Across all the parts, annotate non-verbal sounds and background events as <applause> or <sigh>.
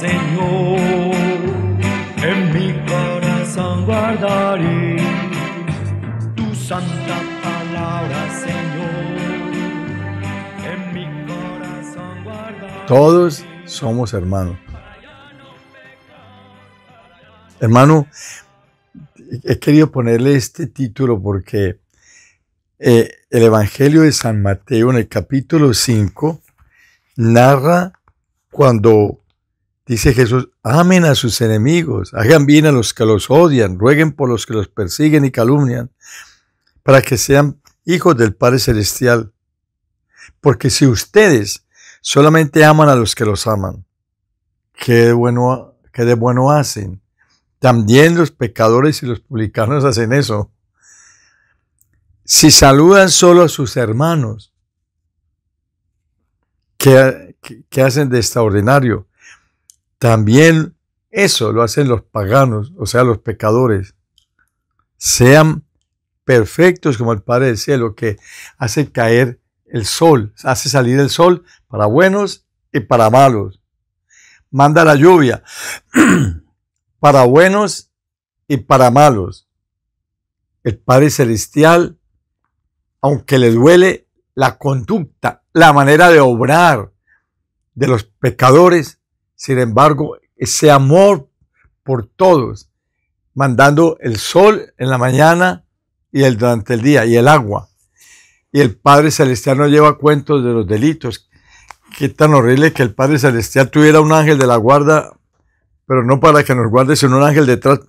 Señor, en mi corazón guardaré tu santa palabra, Señor. En mi corazón guardaré. Todos somos hermanos. Hermano, he querido ponerle este título porque eh, el Evangelio de San Mateo en el capítulo 5 narra cuando Dice Jesús, amen a sus enemigos, hagan bien a los que los odian, rueguen por los que los persiguen y calumnian, para que sean hijos del Padre Celestial. Porque si ustedes solamente aman a los que los aman, qué, bueno, de bueno hacen. También los pecadores y los publicanos hacen eso. Si saludan solo a sus hermanos, qué hacen de extraordinario? También eso lo hacen los paganos, o sea, los pecadores. Sean perfectos como el Padre del Cielo, que hace caer el sol, hace salir el sol para buenos y para malos. Manda la lluvia <clears throat> para buenos y para malos. El Padre Celestial, aunque le duele la conducta, la manera de obrar de los pecadores, sin embargo, ese amor por todos, mandando el sol en la mañana y el durante el día y el agua. Y el Padre Celestial no lleva cuentos de los delitos. Qué tan horrible que el Padre Celestial tuviera un ángel de la guarda, pero no para que nos guarde, sino un ángel detrás.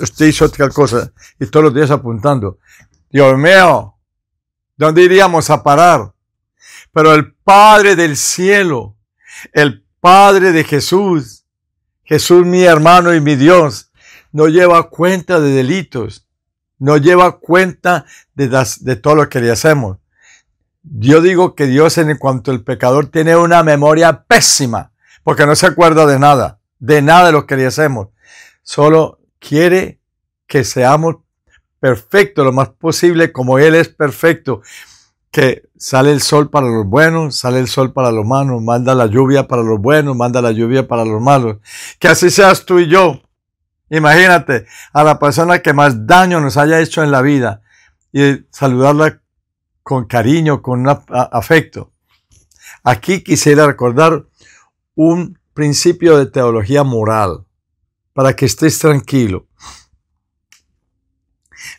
Usted hizo otra cosa y todos los días apuntando. Dios mío, ¿dónde iríamos a parar? Pero el Padre del cielo, el Padre de Jesús, Jesús mi hermano y mi Dios, no lleva cuenta de delitos, no lleva cuenta de, de todo lo que le hacemos. Yo digo que Dios en cuanto el pecador tiene una memoria pésima, porque no se acuerda de nada, de nada de lo que le hacemos. Solo quiere que seamos perfectos lo más posible como Él es perfecto que sale el sol para los buenos, sale el sol para los malos, manda la lluvia para los buenos, manda la lluvia para los malos. Que así seas tú y yo. Imagínate a la persona que más daño nos haya hecho en la vida y saludarla con cariño, con afecto. Aquí quisiera recordar un principio de teología moral para que estés tranquilo.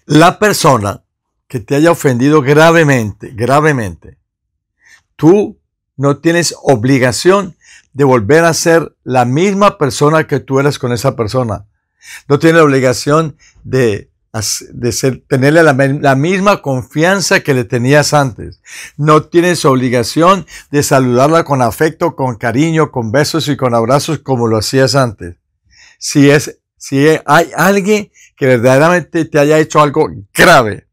La persona que te haya ofendido gravemente, gravemente, tú no tienes obligación de volver a ser la misma persona que tú eras con esa persona. No tienes obligación de, tenerle la, la misma confianza que le tenías antes. No tienes obligación de saludarla con afecto, con cariño, con besos y con abrazos como lo hacías antes. Si es si hay alguien que verdaderamente te haya hecho algo grave,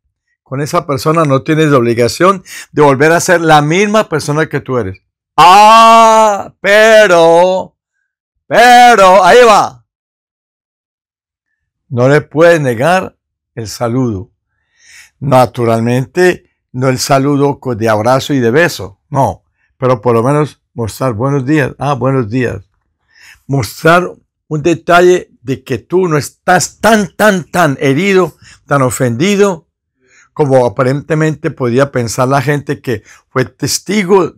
con esa persona no tienes la obligación de volver a ser la misma persona que tú eres. Ah, pero, pero, ahí va. No le puedes negar el saludo. Naturalmente, no el saludo de abrazo y de beso, no, pero por lo menos mostrar buenos días, ah, buenos días. Mostrar un detalle de que tú no estás tan, tan, tan herido, tan ofendido, como aparentemente podía pensar la gente que fue testigo,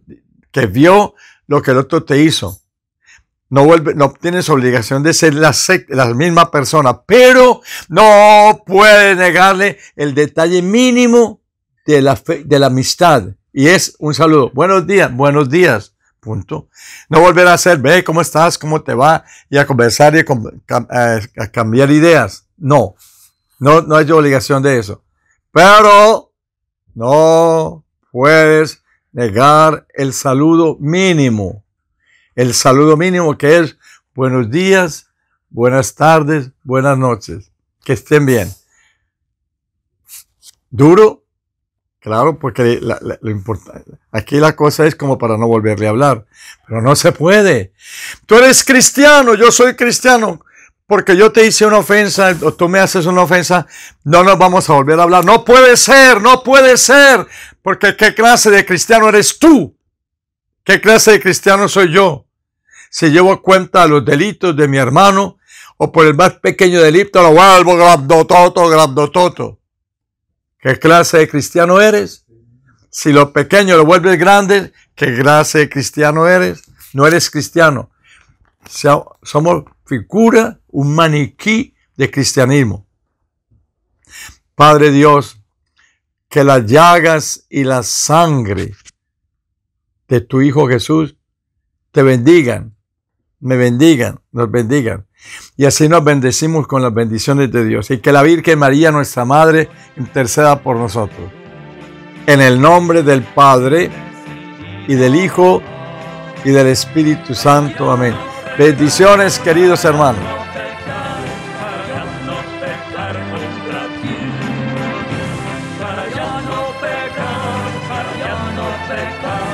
que vio lo que el otro te hizo. No, vuelve, no tienes obligación de ser la, la misma persona, pero no puede negarle el detalle mínimo de la, de la amistad. Y es un saludo. Buenos días, buenos días punto. No volver a ser. ve cómo estás, cómo te va, y a conversar y a, eh, a cambiar ideas. No, no, no hay obligación de eso pero no puedes negar el saludo mínimo. El saludo mínimo que es buenos días, buenas tardes, buenas noches. Que estén bien. Duro, claro, porque lo importante, aquí la cosa es como para no volverle a hablar, pero no se puede. Tú eres cristiano, yo soy cristiano porque yo te hice una ofensa o tú me haces una ofensa, no nos vamos a volver a hablar. No puede ser, no puede ser, porque ¿qué clase de cristiano eres tú? ¿Qué clase de cristiano soy yo? Si llevo cuenta de los delitos de mi hermano o por el más pequeño delito lo vuelvo grandototo, grandototo. ¿Qué clase de cristiano eres? Si lo pequeño lo vuelves grande, ¿qué clase de cristiano eres? No eres cristiano. Somos figura, un maniquí de cristianismo. Padre Dios, que las llagas y la sangre de tu Hijo Jesús te bendigan, me bendigan, nos bendigan. Y así nos bendecimos con las bendiciones de Dios. Y que la Virgen María, nuestra Madre, interceda por nosotros. En el nombre del Padre, y del Hijo, y del Espíritu Santo. Amén. Bendiciones, queridos hermanos. Para ya no pecar, para ya no pecar.